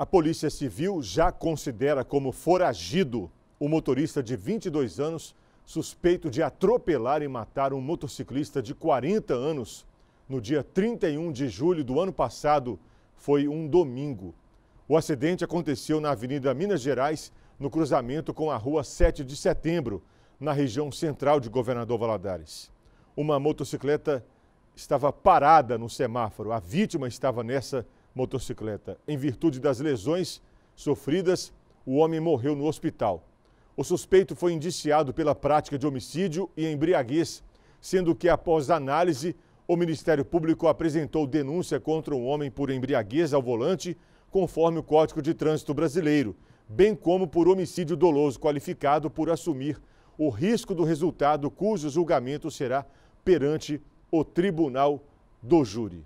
A Polícia Civil já considera como foragido o motorista de 22 anos suspeito de atropelar e matar um motociclista de 40 anos no dia 31 de julho do ano passado. Foi um domingo. O acidente aconteceu na Avenida Minas Gerais, no cruzamento com a Rua 7 de Setembro, na região central de Governador Valadares. Uma motocicleta estava parada no semáforo. A vítima estava nessa motocicleta. Em virtude das lesões sofridas, o homem morreu no hospital. O suspeito foi indiciado pela prática de homicídio e embriaguez, sendo que, após análise, o Ministério Público apresentou denúncia contra um homem por embriaguez ao volante, conforme o Código de Trânsito Brasileiro, bem como por homicídio doloso qualificado por assumir o risco do resultado, cujo julgamento será perante o Tribunal do Júri.